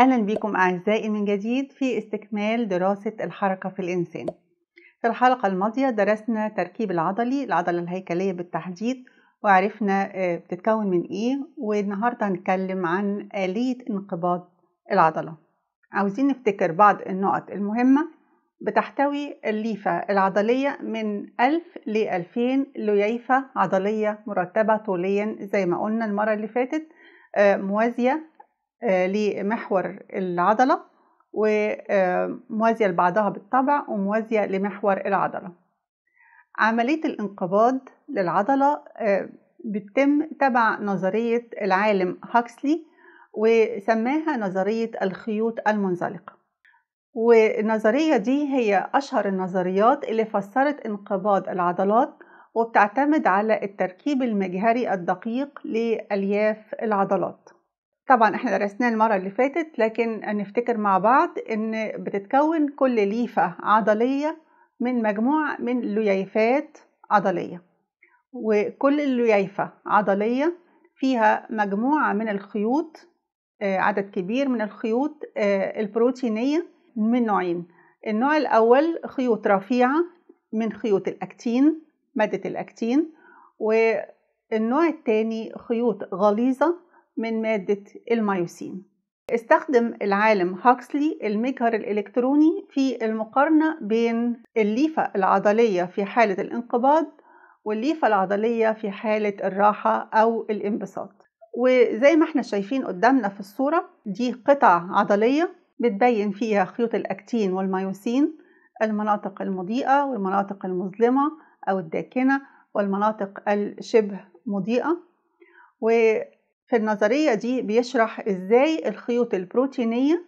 أهلا بكم أعزائي من جديد في استكمال دراسة الحركة في الإنسان في الحلقة الماضية درسنا تركيب العضلي العضلة الهيكلية بالتحديد وعرفنا آه، بتتكون من إيه والنهاردة هنتكلم عن آلية انقباض العضلة عاوزين نفتكر بعض النقط المهمة بتحتوي الليفة العضلية من 1000 ل 2000 لييفه عضلية مرتبة طوليا زي ما قلنا المرة اللي فاتت آه، موازية لمحور العضلة وموازية لبعضها بالطبع وموازية لمحور العضلة عملية الانقباض للعضلة آه، بتتم تبع نظرية العالم هاكسلي وسماها نظرية الخيوط المنزلقة والنظرية دي هي أشهر النظريات اللي فسرت انقباض العضلات وبتعتمد على التركيب المجهري الدقيق لألياف العضلات طبعا احنا درسناه المرة اللي فاتت لكن نفتكر مع بعض ان بتتكون كل ليفة عضلية من مجموعة من لييفات عضلية وكل اللييفة عضلية فيها مجموعة من الخيوط آه، عدد كبير من الخيوط آه، البروتينية من نوعين النوع الأول خيوط رفيعة من خيوط الأكتين مادة الأكتين والنوع الثاني خيوط غليظة من مادة الميوسين استخدم العالم هاكسلي المجهر الإلكتروني في المقارنة بين الليفة العضلية في حالة الانقباض والليفة العضلية في حالة الراحة أو الانبساط وزي ما احنا شايفين قدامنا في الصورة دي قطع عضلية بتبين فيها خيوط الأكتين والميوسين المناطق المضيئة والمناطق المظلمة أو الداكنة والمناطق الشبه مضيئة و في النظرية دي بيشرح إزاي الخيوط البروتينية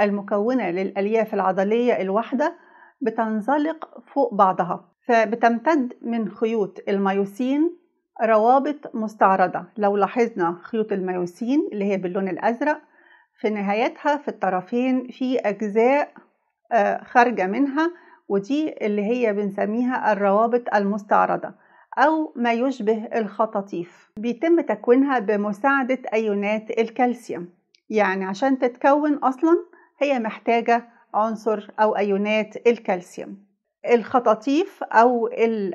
المكونة للألياف العضلية الواحدة بتنزلق فوق بعضها فبتمتد من خيوط الميوسين روابط مستعرضة لو لاحظنا خيوط الميوسين اللي هي باللون الأزرق في نهايتها في الطرفين في أجزاء آه، خارجة منها ودي اللي هي بنسميها الروابط المستعرضة أو ما يشبه الخطاطيف بيتم تكوينها بمساعدة أيونات الكالسيوم يعني عشان تتكون أصلا هي محتاجة عنصر أو أيونات الكالسيوم الخطاطيف أو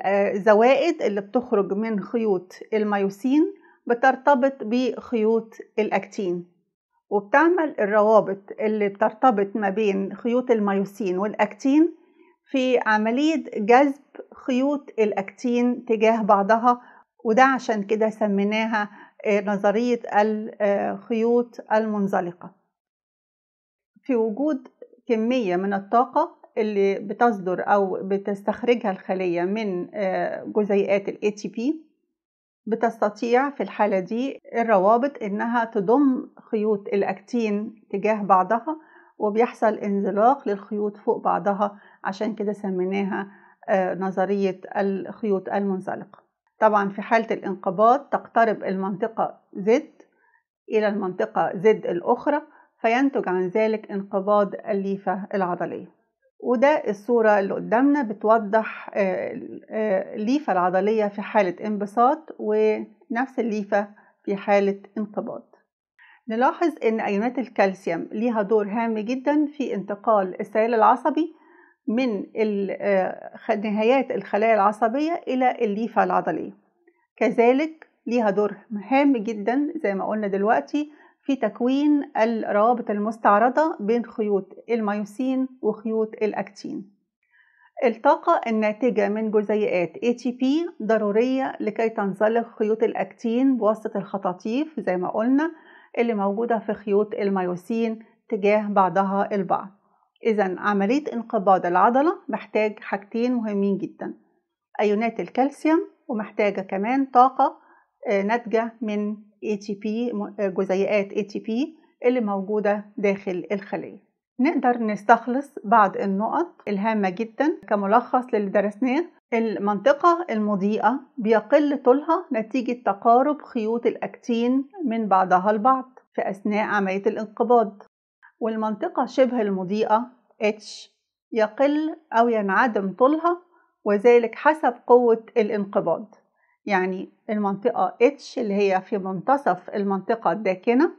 الزوائد اللي بتخرج من خيوط الميوسين بترتبط بخيوط الأكتين وبتعمل الروابط اللي بترتبط ما بين خيوط الميوسين والأكتين في عملية جذب خيوط الأكتين تجاه بعضها وده عشان كده سميناها آه، نظرية الخيوط المنزلقة في وجود كمية من الطاقة اللي بتصدر أو بتستخرجها الخلية من آه، جزيئات ال ATP بتستطيع في الحالة دي الروابط إنها تضم خيوط الأكتين تجاه بعضها وبيحصل انزلاق للخيوط فوق بعضها عشان كده سميناها آه، نظرية الخيوط المنزلقة طبعا في حالة الانقباض تقترب المنطقة زد إلى المنطقة زد الأخرى فينتج عن ذلك انقباض الليفة العضلية وده الصورة اللي قدامنا بتوضح آه، آه، الليفة العضلية في حالة انبساط ونفس الليفة في حالة انقباض نلاحظ إن أيونات الكالسيوم ليها دور هام جدا في انتقال السيال العصبي من آه، نهايات الخلايا العصبية إلى الليفة العضلية كذلك ليها دور هام جدا زي ما قلنا دلوقتي في تكوين الروابط المستعرضة بين خيوط الميوسين وخيوط الأكتين الطاقة الناتجة من جزيئات ATP ضرورية لكي تنزلق خيوط الأكتين بواسطة الخطاطيف زي ما قلنا اللي موجودة في خيوط الميوسين تجاه بعضها البعض إذا عملية انقباض العضلة محتاج حاجتين مهمين جدا أيونات الكالسيوم ومحتاجة كمان طاقة آه، ناتجة من ATP جزيئات ATP اللي موجودة داخل الخلية نقدر نستخلص بعض النقط الهامة جدا كملخص للي درسناه المنطقة المضيئة بيقل طولها نتيجة تقارب خيوط الأكتين من بعضها البعض في أثناء عملية الانقباض والمنطقة شبه المضيئة H يقل أو ينعدم طولها وذلك حسب قوة الانقباض يعني المنطقة H اللي هي في منتصف المنطقة الداكنة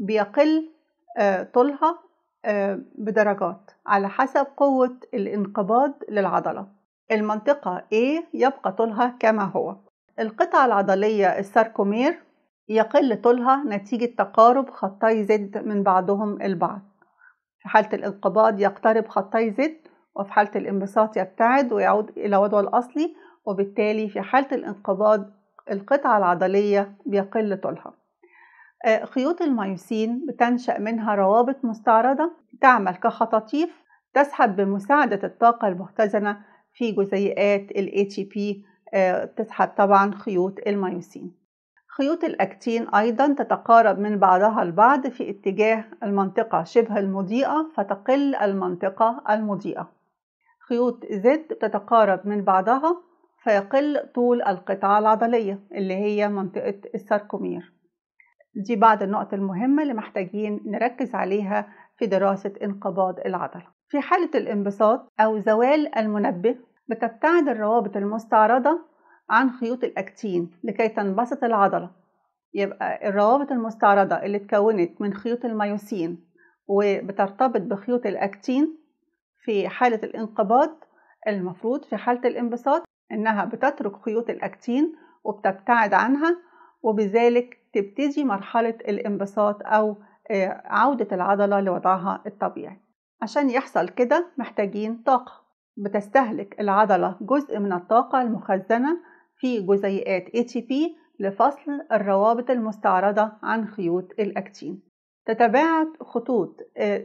بيقل آه، طولها آه، بدرجات على حسب قوة الانقباض للعضلة المنطقة A يبقى طولها كما هو القطعة العضلية الساركومير يقل طولها نتيجة تقارب خطي زد من بعضهم البعض في حالة الانقباض يقترب خطي زد وفي حالة الانبساط يبتعد ويعود إلى وضعه الأصلي وبالتالي في حالة الانقباض القطعة العضلية بيقل طولها آه، خيوط المايوسين بتنشأ منها روابط مستعرضة تعمل كخطاطيف تسحب بمساعدة الطاقة المختزنة في جزيئات الـ ATP آه، تسحب طبعا خيوط المايوسين خيوط الأكتين أيضا تتقارب من بعضها البعض في اتجاه المنطقة شبه المضيئة فتقل المنطقة المضيئة خيوط Z تتقارب من بعضها فيقل طول القطعة العضلية اللي هي منطقة الساركومير دي بعض النقط المهمة اللي محتاجين نركز عليها في دراسة انقباض العضلة في حالة الانبساط أو زوال المنبه بتبتعد الروابط المستعرضة عن خيوط الأكتين لكي تنبسط العضلة يبقى الروابط المستعرضة اللي اتكونت من خيوط الميوسين وبترتبط بخيوط الأكتين في حالة الانقباض المفروض في حالة الانبساط إنها بتترك خيوط الأكتين وبتبتعد عنها وبذلك تبتدي مرحلة الانبساط أو آه، عودة العضلة لوضعها الطبيعي عشان يحصل كده محتاجين طاقة بتستهلك العضلة جزء من الطاقة المخزنة في جزيئات ATP لفصل الروابط المستعرضة عن خيوط الأكتين تتباعد خطوط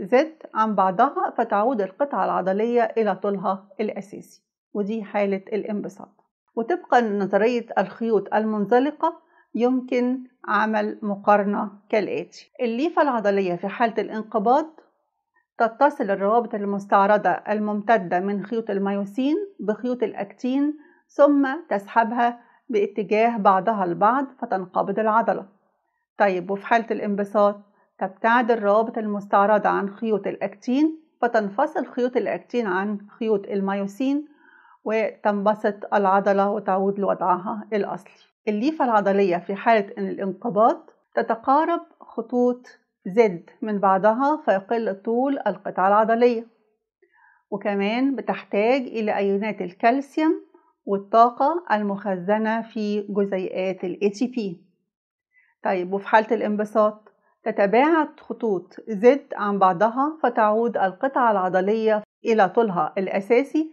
زد آه، عن بعضها فتعود القطعة العضلية إلى طولها الأساسي ودي حالة الانبساط وطبقا لنظرية الخيوط المنزلقة يمكن عمل مقارنة كالآتي الليفة العضلية في حالة الانقباض تتصل الروابط المستعرضة الممتدة من خيوط الميوسين بخيوط الأكتين ثم تسحبها باتجاه بعضها البعض فتنقبض العضلة طيب وفي حالة الانبساط تبتعد الروابط المستعرضة عن خيوط الأكتين فتنفصل خيوط الأكتين عن خيوط الميوسين وتنبسط العضلة وتعود لوضعها الأصلي الليفة العضلية في حالة إن الانقباض تتقارب خطوط زد من بعضها فيقل طول القطعة العضلية وكمان بتحتاج إلى أيونات الكالسيوم والطاقة المخزنة في جزيئات ال ATP طيب وفي حالة الانبساط تتباعد خطوط زد عن بعضها فتعود القطعة العضلية إلى طولها الأساسي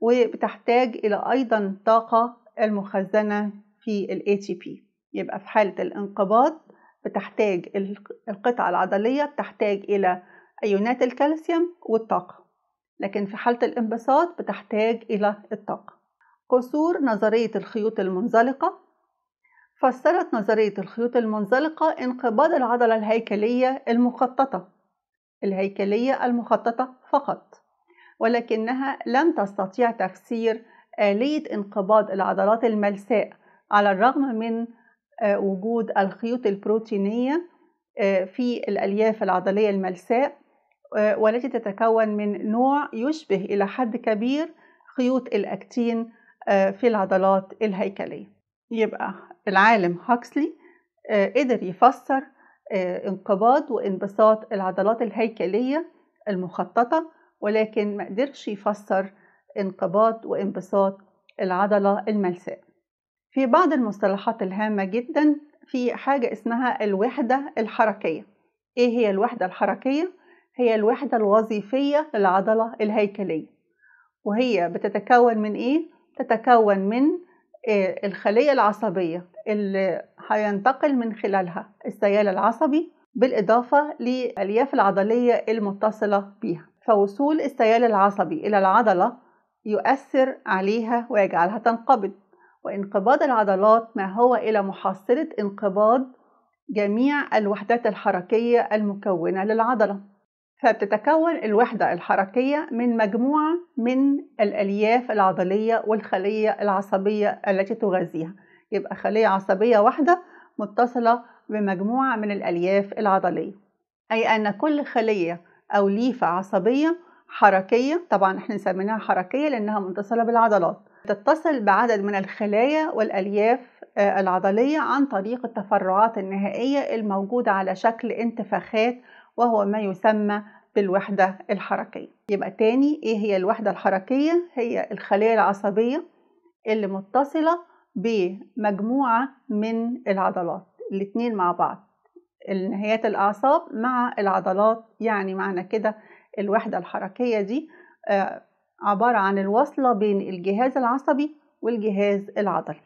وبتحتاج إلى أيضا طاقة المخزنة في الـ ATP يبقى في حالة الانقباض بتحتاج القطعة العضلية بتحتاج إلى أيونات الكالسيوم والطاقة لكن في حالة الانبساط بتحتاج إلى الطاقة قصور نظرية الخيوط المنزلقة فسرت نظرية الخيوط المنزلقة انقباض العضلة الهيكلية المخططة الهيكلية المخططة فقط ولكنها لم تستطيع تفسير آلية انقباض العضلات الملساء على الرغم من آه، وجود الخيوط البروتينية آه، في الألياف العضلية الملساء آه، والتي تتكون من نوع يشبه إلى حد كبير خيوط الأكتين في العضلات الهيكلية يبقى العالم هاكسلي قدر يفسر انقباض وانبساط العضلات الهيكلية المخططة ولكن ما قدرش يفسر انقباض وانبساط العضلة الملساء في بعض المصطلحات الهامة جدا في حاجة اسمها الوحدة الحركية ايه هي الوحدة الحركية؟ هي الوحدة الوظيفية للعضلة الهيكلية وهي بتتكون من ايه؟ تتكون من آه، الخلية العصبية اللي هينتقل من خلالها السيال العصبي بالإضافة للألياف العضلية المتصلة بيها فوصول السيال العصبي إلى العضلة يؤثر عليها ويجعلها تنقبض وانقباض العضلات ما هو إلى محصلة انقباض جميع الوحدات الحركية المكونة للعضلة فبتتكون الوحدة الحركية من مجموعة من الألياف العضلية والخلية العصبية التي تغذيها يبقى خلية عصبية واحدة متصلة بمجموعة من الألياف العضلية أي أن كل خلية أو ليفة عصبية حركية طبعا احنا سميناها حركية لأنها متصلة بالعضلات تتصل بعدد من الخلايا والألياف آه، العضلية عن طريق التفرعات النهائية الموجودة على شكل انتفاخات وهو ما يسمى بالوحدة الحركية يبقى تاني ايه هي الوحدة الحركية؟ هي الخلايا العصبية اللي متصلة بمجموعة من العضلات الاتنين مع بعض نهايات الأعصاب مع العضلات يعني معنى كده الوحدة الحركية دي آه، عبارة عن الوصلة بين الجهاز العصبي والجهاز العضلي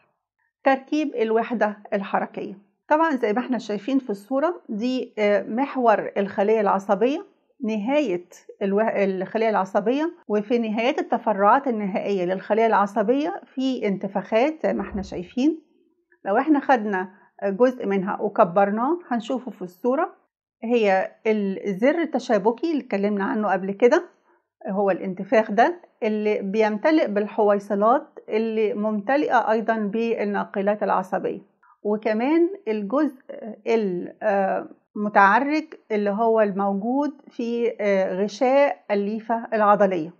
تركيب الوحدة الحركية طبعا زي ما احنا شايفين في الصورة دي آه، محور الخلية العصبية نهاية الخلية العصبية وفي نهايات التفرعات النهائية للخلية العصبية في انتفاخات زي ما احنا شايفين لو احنا خدنا جزء منها وكبرناه هنشوفه في الصورة هي الزر التشابكي اللي اتكلمنا عنه قبل كده هو الانتفاخ ده اللي بيمتلئ بالحويصلات اللي ممتلئة أيضا بالناقلات العصبية وكمان الجزء المتعرج آه، اللي هو الموجود في آه، غشاء الليفة العضلية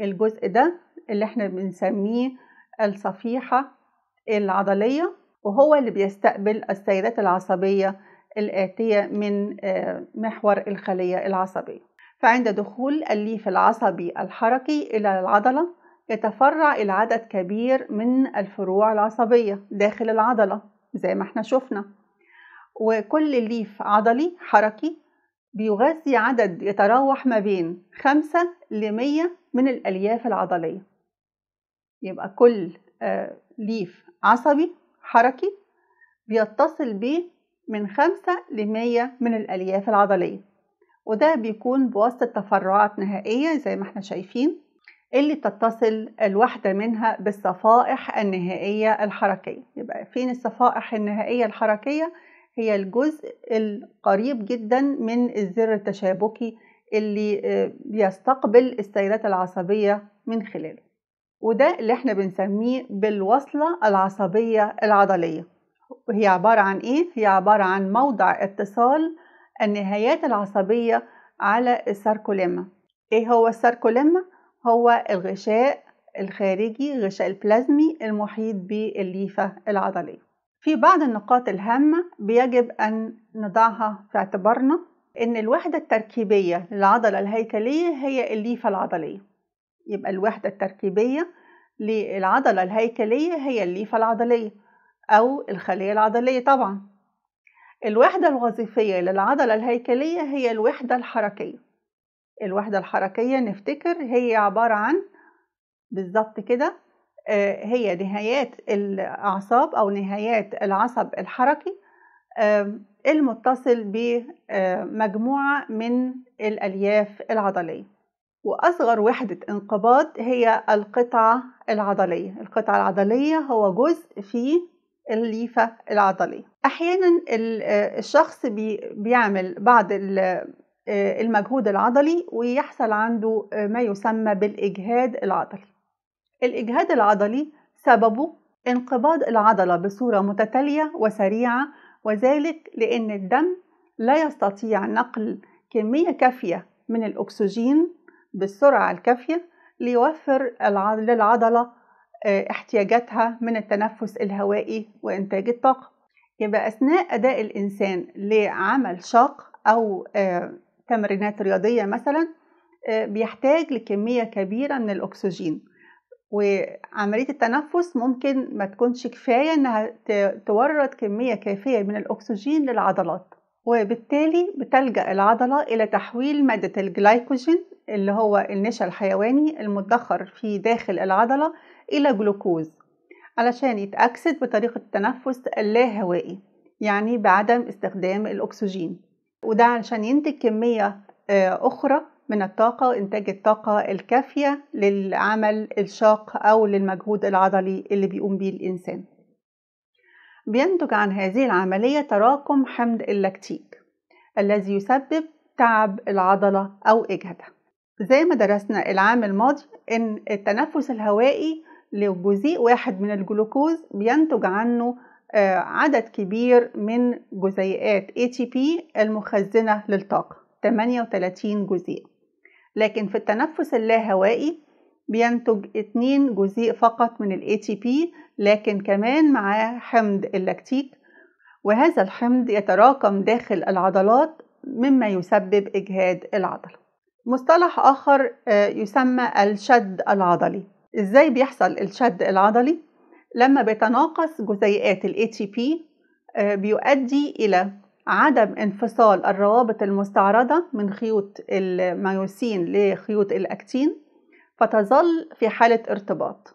الجزء ده اللي احنا بنسميه الصفيحة العضلية وهو اللي بيستقبل السيرات العصبية الآتية من آه، محور الخلية العصبية فعند دخول الليف العصبي الحركي إلى العضلة يتفرع إلى عدد كبير من الفروع العصبية داخل العضلة زي ما احنا شفنا وكل ليف عضلي حركي بيغذي عدد يتراوح ما بين خمسة لمية من الألياف العضلية يبقى كل آه، ليف عصبي حركي بيتصل به من خمسة لمية من الألياف العضلية وده بيكون بواسطة تفرعات نهائية زي ما احنا شايفين اللي تتصل الواحدة منها بالصفائح النهائية الحركية يبقى فين الصفائح النهائية الحركية هي الجزء القريب جدا من الزر التشابكي اللي آه، بيستقبل السيرات العصبية من خلاله وده اللي احنا بنسميه بالوصلة العصبية العضلية وهي عبارة عن ايه؟ هي عبارة عن موضع اتصال النهايات العصبية على الساركوليما إيه هو الساركوليما؟ هو الغشاء الخارجي غشاء البلازمي المحيط بالليفة العضلية في بعض النقاط الهامة بيجب أن نضعها في اعتبارنا إن الوحدة التركيبية للعضلة الهيكلية هي الليفة العضلية يبقى الوحدة التركيبية للعضلة الهيكلية هي الليفة العضلية أو الخلية العضلية طبعا الوحدة الوظيفية للعضلة الهيكلية هي الوحدة الحركية الوحدة الحركية نفتكر هي عبارة عن بالظبط كده آه، هي نهايات الأعصاب أو نهايات العصب الحركي المتصل بمجموعة آه، من الألياف العضلية وأصغر وحدة انقباض هي القطعة العضلية القطعة العضلية هو جزء في الليفة العضلية أحيانا آه، الشخص بيعمل بعض آه، المجهود العضلي ويحصل عنده آه، ما يسمى بالإجهاد العضلي الإجهاد العضلي سببه انقباض العضلة بصورة متتالية وسريعة وذلك لأن الدم لا يستطيع نقل كمية كافية من الأكسجين بالسرعة الكافية ليوفر للعضلة آه، احتياجاتها من التنفس الهوائي وإنتاج الطاقة يبقى أثناء أداء الإنسان لعمل شاق أو آه، تمرينات رياضية مثلا آه، بيحتاج لكمية كبيرة من الأكسجين وعملية التنفس ممكن ما تكونش كفاية إنها تورد كمية كافية من الأكسجين للعضلات وبالتالي بتلجأ العضلة إلى تحويل مادة الجلايكوجين اللي هو النشا الحيواني المدخر في داخل العضلة إلى جلوكوز علشان يتأكسد بطريقة التنفس اللاهوائي هوائي يعني بعدم استخدام الأكسجين وده علشان ينتج كمية آه، أخرى من الطاقة إنتاج الطاقة الكافية للعمل الشاق أو للمجهود العضلي اللي بيقوم بيه الإنسان بينتج عن هذه العملية تراكم حمض اللاكتيك الذي يسبب تعب العضلة أو إجهادها زي ما درسنا العام الماضي إن التنفس الهوائي جزيء واحد من الجلوكوز بينتج عنه آه، عدد كبير من جزيئات ATP المخزنة للطاقة 38 جزيء لكن في التنفس اللاهوائي بينتج 2 جزيء فقط من الـ ATP لكن كمان معاه حمض اللاكتيك وهذا الحمض يتراكم داخل العضلات مما يسبب إجهاد العضلة مصطلح آخر آه، يسمى الشد العضلي ازاي بيحصل الشد العضلي لما بيتناقص جزيئات ال بي آه، بيؤدي إلى عدم انفصال الروابط المستعرضة من خيوط الميوسين لخيوط الأكتين فتظل في حالة ارتباط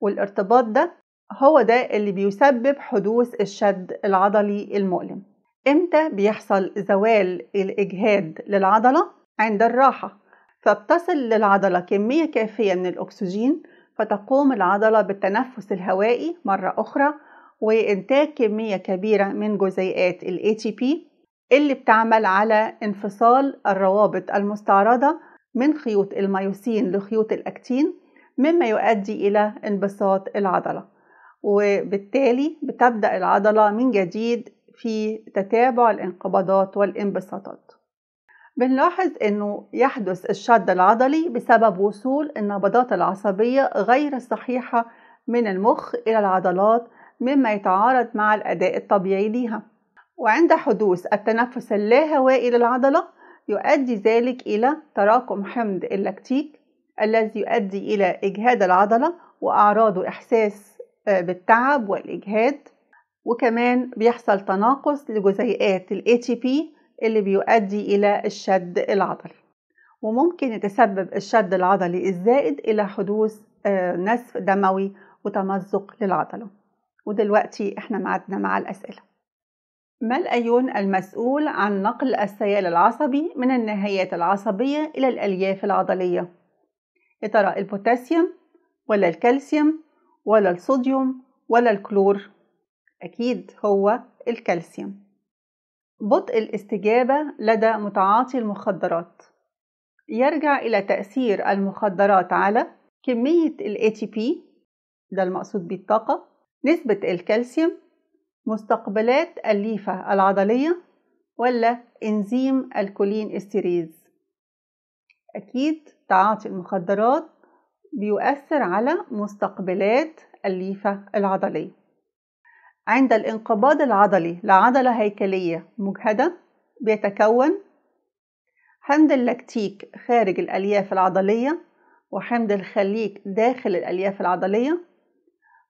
والارتباط ده هو ده اللي بيسبب حدوث الشد العضلي المؤلم امتى بيحصل زوال الإجهاد للعضلة؟ عند الراحة فبتصل للعضلة كمية كافية من الأكسجين فتقوم العضلة بالتنفس الهوائي مرة أخرى وإنتاج كمية كبيرة من جزيئات الـ ATP اللي بتعمل على انفصال الروابط المستعرضة من خيوط الميوسين لخيوط الأكتين مما يؤدي إلى انبساط العضلة وبالتالي بتبدأ العضلة من جديد في تتابع الانقباضات والانبساطات بنلاحظ انه يحدث الشد العضلي بسبب وصول النبضات العصبية غير الصحيحة من المخ إلى العضلات مما يتعارض مع الأداء الطبيعي ليها وعند حدوث التنفس اللاهوائي للعضلة يؤدي ذلك إلى تراكم حمض اللاكتيك الذي يؤدي إلى إجهاد العضلة وأعراضه إحساس آه، بالتعب والإجهاد وكمان بيحصل تناقص لجزيئات ال ATP اللي بيؤدي إلى الشد العضلي وممكن يتسبب الشد العضلي الزائد إلى حدوث آه، نزف دموي وتمزق للعضلة ودلوقتي احنا معدنا مع الأسئلة ما الأيون المسؤول عن نقل السيال العصبي من النهايات العصبية إلى الألياف العضلية؟ يا ترى البوتاسيوم ولا الكالسيوم ولا الصوديوم ولا الكلور؟ أكيد هو الكالسيوم بطء الاستجابة لدى متعاطي المخدرات يرجع إلى تأثير المخدرات على كمية الـ ATP ده المقصود بيه الطاقة نسبة الكالسيوم مستقبلات الليفة العضلية ولا إنزيم الكولين استيريز أكيد تعاطي المخدرات بيؤثر على مستقبلات الليفة العضلية عند الانقباض العضلي لعضلة هيكلية مجهدة بيتكون حمض اللاكتيك خارج الألياف العضلية وحمض الخليك داخل الألياف العضلية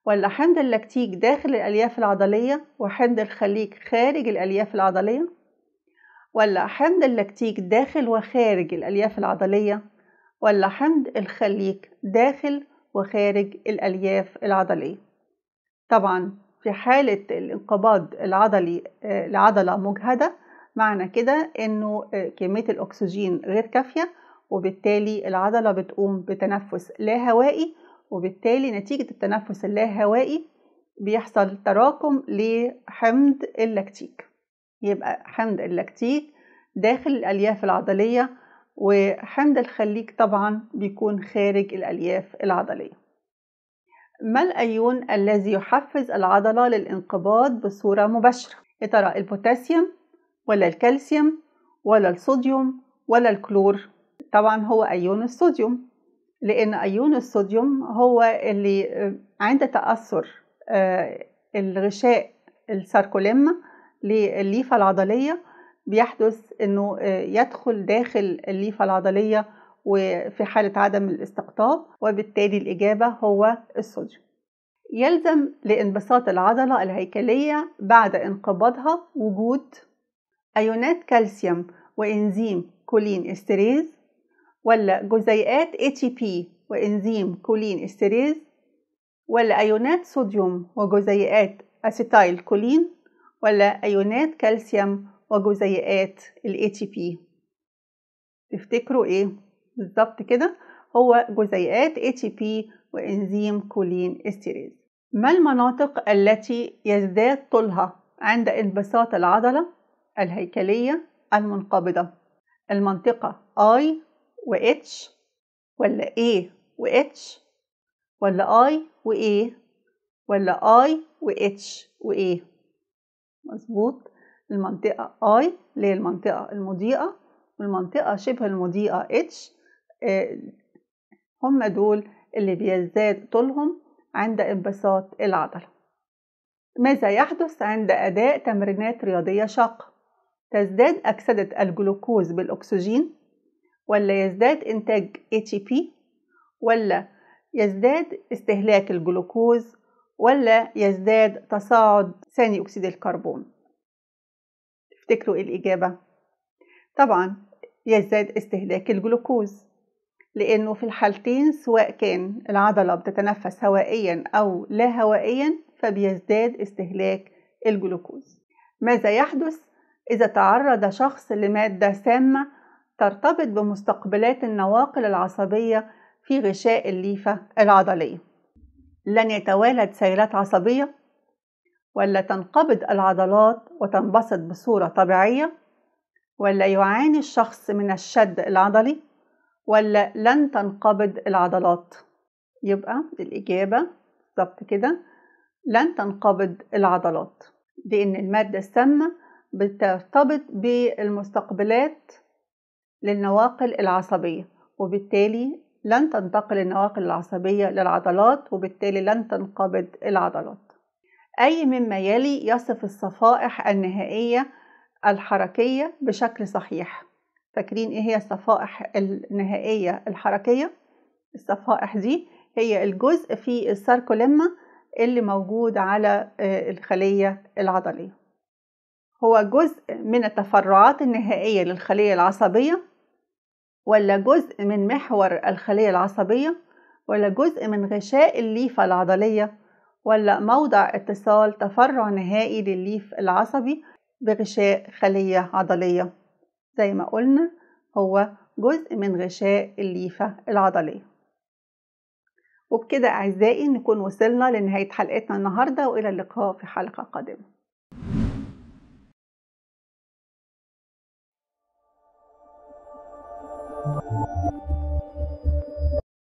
ولا حمض اللاكتيك داخل الألياف العضلية وحمض الخليك خارج الألياف العضلية ولا حمض اللاكتيك داخل وخارج الألياف العضلية ولا حمض الخليك داخل وخارج الألياف العضلية طبعا في حالة الانقباض العضلي آه، لعضلة مجهدة معنى كده إنه آه، كمية الأكسجين غير كافية وبالتالي العضلة بتقوم بتنفس لا هوائي وبالتالي نتيجة التنفس اللا هوائي بيحصل تراكم لحمض اللاكتيك يبقى حمض اللاكتيك داخل الألياف العضلية وحمض الخليك طبعا بيكون خارج الألياف العضلية ما الأيون الذي يحفز العضلة للانقباض بصورة مباشرة؟ يا ترى البوتاسيوم ولا الكالسيوم ولا الصوديوم ولا الكلور؟ طبعا هو أيون الصوديوم لأن أيون الصوديوم هو اللي آه، عند تأثر آه، الغشاء الساركوليما للليفة العضلية بيحدث انه آه، يدخل داخل الليفة العضلية وفي حالة عدم الاستقطاب وبالتالي الإجابة هو الصوديوم يلزم لانبساط العضلة الهيكلية بعد انقباضها وجود أيونات كالسيوم وإنزيم كولين استريز ولا جزيئات ATP وإنزيم كولين استريز ولا أيونات صوديوم وجزيئات أسيتايل كولين ولا أيونات كالسيوم وجزيئات ال ATP تفتكروا إيه؟ بالظبط كده هو جزيئات ATP وإنزيم كولين استيريز ما المناطق التي يزداد طولها عند انبساط العضلة الهيكلية المنقبضة المنطقة I و H ولا A و H ولا I و A ولا I و H و A مظبوط المنطقة I اللي هي المنطقة المضيئة والمنطقة شبه المضيئة H آه، هم دول اللي بيزداد طولهم عند انبساط العضلة ماذا يحدث عند أداء تمرينات رياضية شاقة؟ تزداد أكسدة الجلوكوز بالأكسجين ولا يزداد إنتاج ATP ولا يزداد استهلاك الجلوكوز ولا يزداد تصاعد ثاني أكسيد الكربون تفتكروا إيه الإجابة؟ طبعا يزداد استهلاك الجلوكوز لأنه في الحالتين سواء كان العضلة بتتنفس هوائيا أو لا هوائيا فبيزداد استهلاك الجلوكوز ماذا يحدث إذا تعرض شخص لمادة سامة ترتبط بمستقبلات النواقل العصبية في غشاء الليفة العضلية لن يتوالد سيلات عصبية ولا تنقبض العضلات وتنبسط بصورة طبيعية ولا يعاني الشخص من الشد العضلي ولا لن تنقبض العضلات يبقى الإجابة بالظبط كده لن تنقبض العضلات لأن المادة السامة بترتبط بالمستقبلات للنواقل العصبية وبالتالي لن تنتقل النواقل العصبية للعضلات وبالتالي لن تنقبض العضلات أي مما يلي يصف الصفائح النهائية الحركية بشكل صحيح فاكرين ايه هي الصفائح النهائية الحركية الصفائح دي هي الجزء في الساركوليما اللي موجود على آه، الخلية العضلية هو جزء من التفرعات النهائية للخلية العصبية ولا جزء من محور الخلية العصبية ولا جزء من غشاء الليفة العضلية ولا موضع اتصال تفرع نهائي للليف العصبي بغشاء خلية عضلية زي ما قلنا هو جزء من غشاء الليفة العضلية وبكده أعزائي نكون وصلنا لنهاية حلقتنا النهاردة وإلى اللقاء في حلقة قادمة